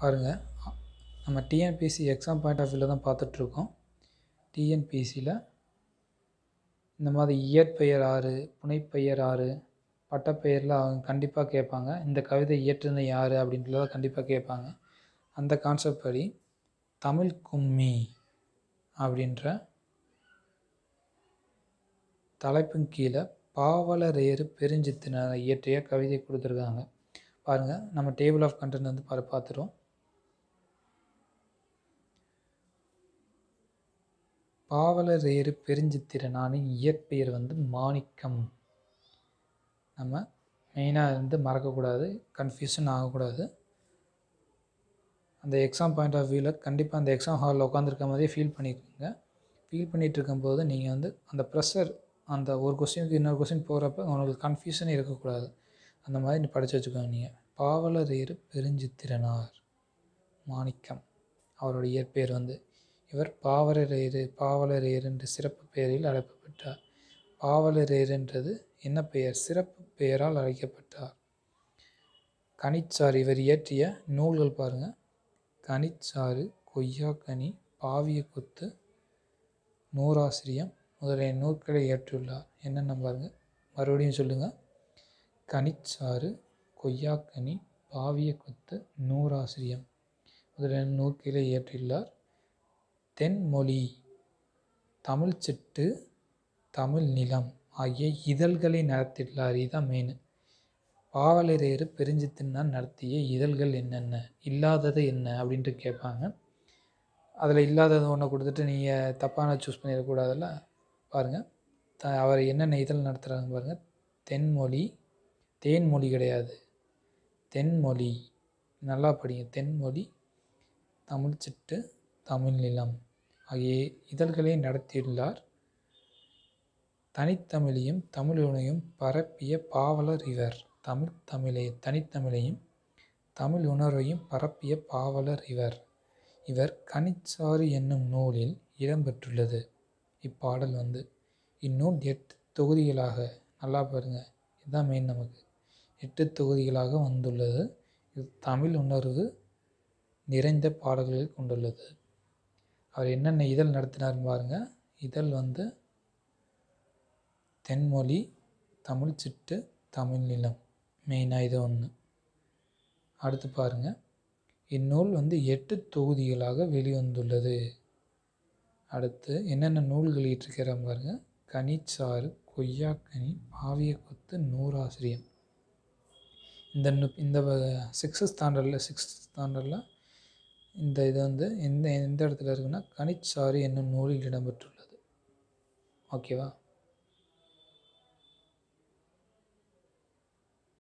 பாருங்கள் நம்ம TNPSC exam point of வியூவில் தான் பார்த்துட்ருக்கோம் டிஎன்பிசியில் இந்த மாதிரி இயற்பெயர் ஆறு புனைப்பெயர் ஆறு பட்டப்பெயரில் அவங்க கண்டிப்பாக கேட்பாங்க இந்த கவிதை இயற்றுன யார் அப்படின்றத கண்டிப்பாக கேட்பாங்க அந்த கான்செப்ட் படி தமிழ் கும்மி அப்படின்ற தலைப்பின் கீழே பாவலரேறு பெருஞ்சித்தினர் இயற்றிய கவிதை கொடுத்துருக்காங்க பாருங்கள் நம்ம டேபிள் ஆஃப் கண்டென்ட் வந்து பார்த்துருவோம் பாவலரேறு பெருஞ்சித்திரனானின் இயற்பெயர் வந்து மாணிக்கம் நம்ம மெயினாக இருந்து மறக்கக்கூடாது கன்ஃபியூஷன் ஆகக்கூடாது அந்த எக்ஸாம் பாயிண்ட் ஆஃப் வியூவில் கண்டிப்பாக அந்த எக்ஸாம் ஹாலில் உட்காந்துருக்க மாதிரியே ஃபீல் பண்ணியிருக்கீங்க ஃபீல் பண்ணிகிட்டு இருக்கும்போது நீங்கள் வந்து அந்த ப்ரெஷர் அந்த ஒரு கொஸ்டினுக்கு இன்னொரு கொஸ்டின் போகிறப்ப உங்களுக்கு கன்ஃபியூஷன் இருக்கக்கூடாது அந்த மாதிரி நீ படித்து வச்சுக்கோங்க நீங்கள் பாவலரேறு பெருஞ்சித்திரனார் மாணிக்கம் அவரோட இயற்பெயர் வந்து இவர் பாவலரேறு பாவலரேறு என்ற சிறப்பு பெயரில் அழைக்கப்பட்டார் பெற்றார் பாவலரேறு என்றது என்ன பெயர் சிறப்பு பெயரால் அழைக்கப்பட்டார் கனிச்சாறு இவர் இயற்றிய நூல்கள் பாருங்கள் கனிச்சாறு கொய்யாக்கனி பாவிய கொத்து நூறாசிரியம் முதலிய நூற்களை இயற்றியுள்ளார் என்னென்ன பாருங்கள் மறுபடியும் சொல்லுங்கள் கனிச்சாறு கொய்யாக்கனி பாவிய கொத்து நூறாசிரியம் முதலிய நூற்களை இயற்றியுள்ளார் தென்மொழி தமிழ்ச்சிட்டு தமிழ் நிலம் ஆகிய இதழ்களை நடத்தியுள்ளார் இதான் மெயின் பாவலரேறு பிரிஞ்சு தின்னான் நடத்திய இதழ்கள் என்னென்ன இல்லாதது என்ன அப்படின்ட்டு கேட்பாங்க அதில் இல்லாதது ஒன்று கொடுத்துட்டு நீங்கள் தப்பான சூஸ் பண்ணிடக்கூடாதுல்ல பாருங்கள் த அவர் என்னென்ன இதழ் நடத்துகிறாங்க பாருங்கள் தென்மொழி தேன்மொழி கிடையாது தென்மொழி நல்லா படிங்க தென்மொழி தமிழ்ச்சிட்டு தமிழ் நிலம் ஆகிய இதழ்களை நடத்தியுள்ளார் தனித்தமிழையும் தமிழுணையும் பரப்பிய பாவலர் இவர் தமிழ் தமிழை தனித்தமிழையும் தமிழ் உணர்வையும் பரப்பிய பாவலர் இவர் இவர் கனிச்சாறு என்னும் நூலில் இடம்பெற்றுள்ளது இப்பாடல் வந்து இந்நூல் எட்டு தொகுதிகளாக நல்லா பாருங்கள் இதுதான் மெயின் நமக்கு எட்டு தொகுதிகளாக வந்துள்ளது இது தமிழ் உணர்வு நிறைந்த பாடல்களை கொண்டுள்ளது அவர் என்னென்ன இதழ் நடத்தினார்னு பாருங்கள் இதழ் வந்து தென்மொழி தமிழ் சிட்டு தமிழ் நிலம் மெயினாக இது ஒன்று அடுத்து பாருங்கள் இந்நூல் வந்து எட்டு தொகுதிகளாக வெளிவந்துள்ளது அடுத்து என்னென்ன நூல்கள் இட்டிருக்கிற பாருங்கள் கனிச்சாறு கொய்யாக்கனி பாவியக்கொத்து நூறாசிரியம் இந்த இந்த சிக்ஸ்த் ஸ்டாண்டர்டில் சிக்ஸ்த் ஸ்டாண்டர்டில் இந்த இது வந்து எந்த எந்த இடத்துல இருக்குன்னா கனிச்சாரி என்னும் நூலில் இடம்பெற்றுள்ளது ஓகேவா